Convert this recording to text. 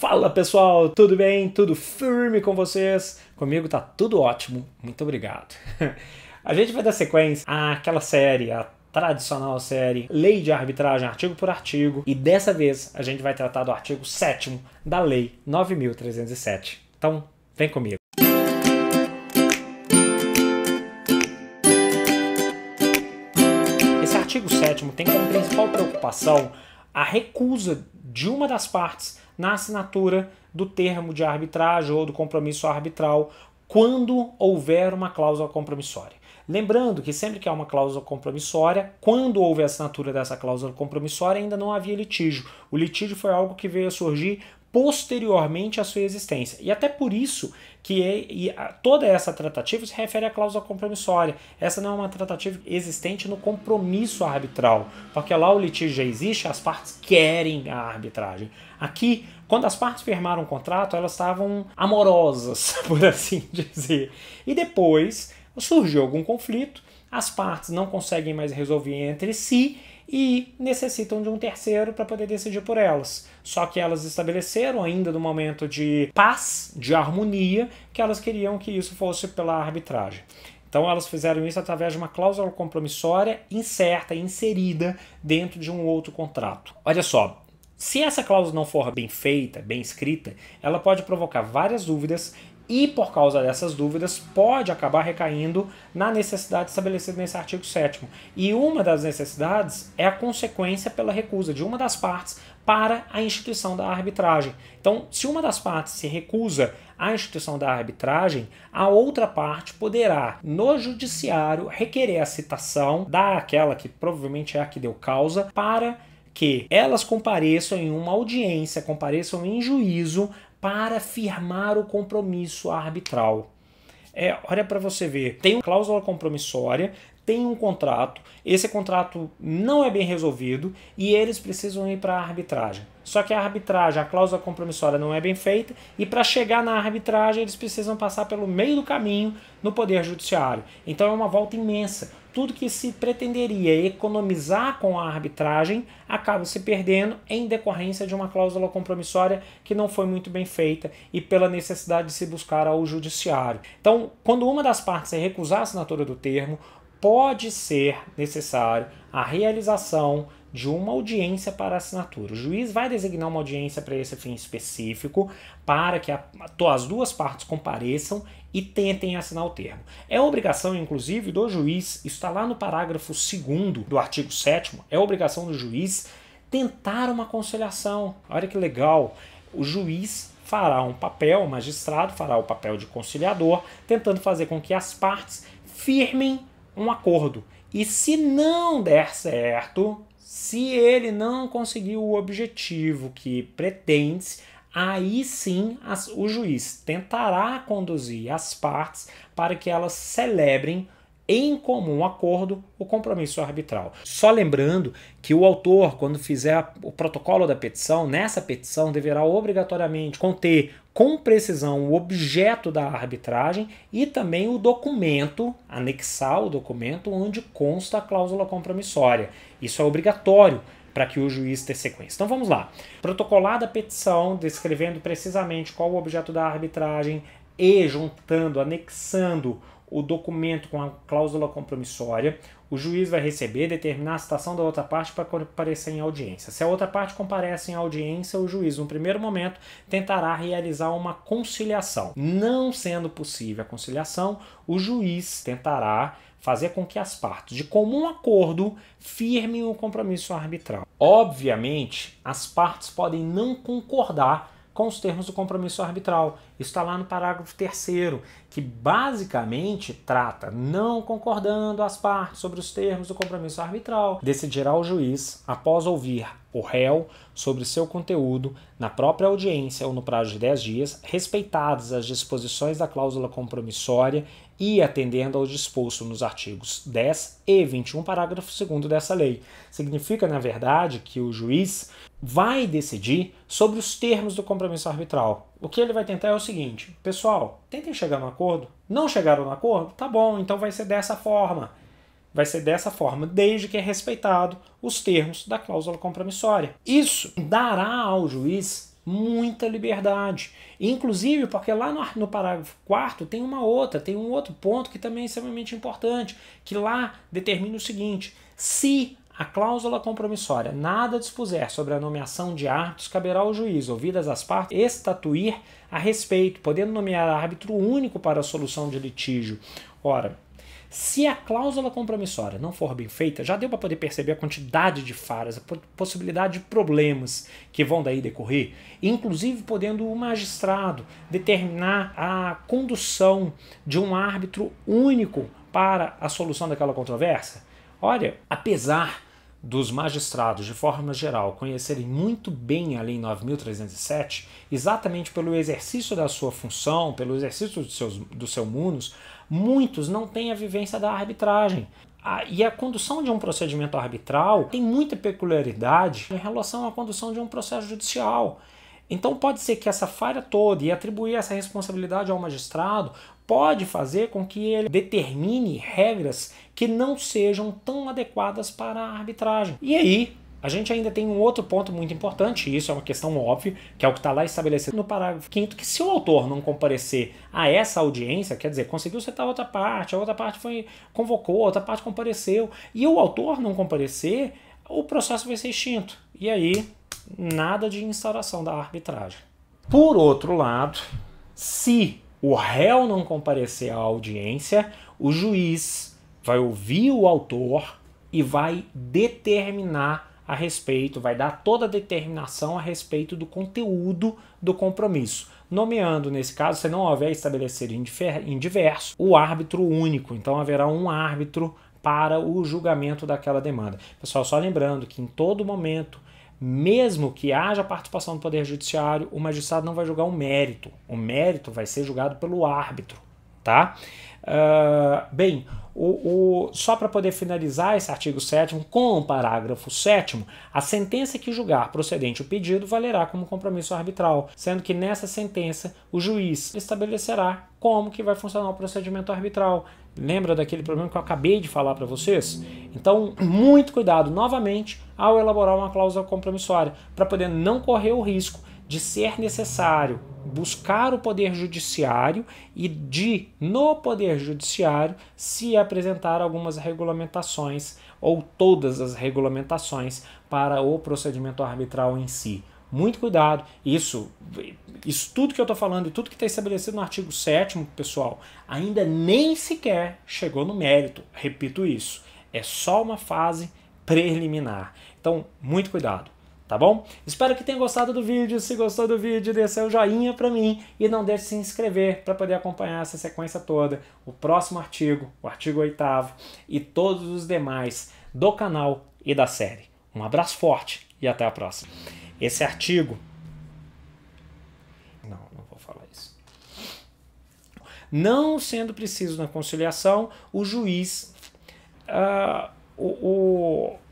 Fala pessoal, tudo bem? Tudo firme com vocês? Comigo tá tudo ótimo, muito obrigado. a gente vai dar sequência àquela série, a tradicional série Lei de Arbitragem artigo por artigo, e dessa vez a gente vai tratar do artigo 7 da Lei 9307. Então, vem comigo. Esse artigo 7 tem como principal preocupação a recusa de uma das partes na assinatura do termo de arbitragem ou do compromisso arbitral quando houver uma cláusula compromissória. Lembrando que sempre que há uma cláusula compromissória, quando houve a assinatura dessa cláusula compromissória, ainda não havia litígio. O litígio foi algo que veio a surgir posteriormente à sua existência. E até por isso que é, e toda essa tratativa se refere à cláusula compromissória. Essa não é uma tratativa existente no compromisso arbitral, porque lá o litígio já existe, as partes querem a arbitragem. Aqui, quando as partes firmaram o contrato, elas estavam amorosas, por assim dizer. E depois surgiu algum conflito, as partes não conseguem mais resolver entre si e necessitam de um terceiro para poder decidir por elas. Só que elas estabeleceram, ainda no momento de paz, de harmonia, que elas queriam que isso fosse pela arbitragem. Então elas fizeram isso através de uma cláusula compromissória incerta, inserida dentro de um outro contrato. Olha só, se essa cláusula não for bem feita, bem escrita, ela pode provocar várias dúvidas e, por causa dessas dúvidas, pode acabar recaindo na necessidade estabelecida nesse artigo 7. E uma das necessidades é a consequência pela recusa de uma das partes para a instituição da arbitragem. Então, se uma das partes se recusa à instituição da arbitragem, a outra parte poderá, no judiciário, requerer a citação daquela que provavelmente é a que deu causa para que elas compareçam em uma audiência, compareçam em juízo para firmar o compromisso arbitral. É, olha para você ver, tem uma cláusula compromissória, tem um contrato, esse contrato não é bem resolvido e eles precisam ir para a arbitragem. Só que a arbitragem, a cláusula compromissória não é bem feita e para chegar na arbitragem eles precisam passar pelo meio do caminho no Poder Judiciário. Então é uma volta imensa tudo que se pretenderia economizar com a arbitragem acaba se perdendo em decorrência de uma cláusula compromissória que não foi muito bem feita e pela necessidade de se buscar ao judiciário. Então, quando uma das partes é recusar a assinatura do termo, pode ser necessário a realização de uma audiência para assinatura. O juiz vai designar uma audiência para esse fim específico, para que a, as duas partes compareçam e tentem assinar o termo. É obrigação, inclusive, do juiz, isso está lá no parágrafo 2 do artigo 7, é obrigação do juiz tentar uma conciliação. Olha que legal! O juiz fará um papel, o magistrado fará o papel de conciliador, tentando fazer com que as partes firmem um acordo. E se não der certo, se ele não conseguir o objetivo que pretende, aí sim as, o juiz tentará conduzir as partes para que elas celebrem em comum acordo o compromisso arbitral. Só lembrando que o autor, quando fizer o protocolo da petição, nessa petição deverá obrigatoriamente conter com precisão o objeto da arbitragem e também o documento, anexar o documento onde consta a cláusula compromissória. Isso é obrigatório para que o juiz dê sequência. Então vamos lá. Protocolada a petição descrevendo precisamente qual o objeto da arbitragem e juntando, anexando o documento com a cláusula compromissória, o juiz vai receber, determinar a citação da outra parte para comparecer em audiência. Se a outra parte comparece em audiência, o juiz, no primeiro momento, tentará realizar uma conciliação. Não sendo possível a conciliação, o juiz tentará fazer com que as partes, de comum acordo, firmem o um compromisso arbitral. Obviamente, as partes podem não concordar com os termos do compromisso arbitral isso está lá no parágrafo terceiro, que basicamente trata não concordando as partes sobre os termos do compromisso arbitral, decidirá o juiz, após ouvir o réu sobre seu conteúdo na própria audiência ou no prazo de 10 dias, respeitadas as disposições da cláusula compromissória e atendendo ao disposto nos artigos 10 e 21, parágrafo 2 dessa lei. Significa, na verdade, que o juiz vai decidir sobre os termos do compromisso arbitral, o que ele vai tentar é o seguinte: pessoal, tentem chegar no acordo. Não chegaram no acordo? Tá bom, então vai ser dessa forma. Vai ser dessa forma, desde que é respeitado os termos da cláusula compromissória. Isso dará ao juiz muita liberdade. Inclusive, porque lá no, no parágrafo 4 tem uma outra, tem um outro ponto que também é extremamente importante, que lá determina o seguinte: se a cláusula compromissória nada dispuser sobre a nomeação de árbitros, caberá ao juiz, ouvidas as partes, estatuir a respeito, podendo nomear árbitro único para a solução de litígio. Ora, se a cláusula compromissória não for bem feita, já deu para poder perceber a quantidade de falhas, a possibilidade de problemas que vão daí decorrer, inclusive podendo o magistrado determinar a condução de um árbitro único para a solução daquela controvérsia. Olha, apesar dos magistrados, de forma geral, conhecerem muito bem a Lei 9.307, exatamente pelo exercício da sua função, pelo exercício do, seus, do seu munus, muitos não têm a vivência da arbitragem. A, e a condução de um procedimento arbitral tem muita peculiaridade em relação à condução de um processo judicial. Então pode ser que essa falha toda e atribuir essa responsabilidade ao magistrado pode fazer com que ele determine regras que não sejam tão adequadas para a arbitragem. E aí, a gente ainda tem um outro ponto muito importante, e isso é uma questão óbvia, que é o que está lá estabelecido no parágrafo 5 que se o autor não comparecer a essa audiência, quer dizer, conseguiu citar outra parte, a outra parte foi convocou, a outra parte compareceu, e o autor não comparecer, o processo vai ser extinto. E aí, nada de instauração da arbitragem. Por outro lado, se o réu não comparecer à audiência, o juiz vai ouvir o autor e vai determinar a respeito, vai dar toda a determinação a respeito do conteúdo do compromisso. Nomeando, nesse caso, se não houver estabelecido diverso, o árbitro único. Então haverá um árbitro para o julgamento daquela demanda. Pessoal, só lembrando que em todo momento mesmo que haja participação do Poder Judiciário, o magistrado não vai julgar o mérito. O mérito vai ser julgado pelo árbitro, tá? Uh, bem, o, o, só para poder finalizar esse artigo 7 com o parágrafo 7 a sentença que julgar procedente o pedido valerá como compromisso arbitral, sendo que nessa sentença o juiz estabelecerá como que vai funcionar o procedimento arbitral, Lembra daquele problema que eu acabei de falar para vocês? Então, muito cuidado novamente ao elaborar uma cláusula compromissória, para poder não correr o risco de ser necessário buscar o poder judiciário e de no poder judiciário se apresentar algumas regulamentações ou todas as regulamentações para o procedimento arbitral em si. Muito cuidado, isso isso tudo que eu estou falando e tudo que está estabelecido no artigo 7, pessoal, ainda nem sequer chegou no mérito. Repito isso. É só uma fase preliminar. Então, muito cuidado, tá bom? Espero que tenha gostado do vídeo. Se gostou do vídeo, dê seu joinha para mim e não deixe de se inscrever para poder acompanhar essa sequência toda, o próximo artigo, o artigo 8 e todos os demais do canal e da série. Um abraço forte e até a próxima. Esse artigo não sendo preciso na conciliação, o juiz, uh, o, o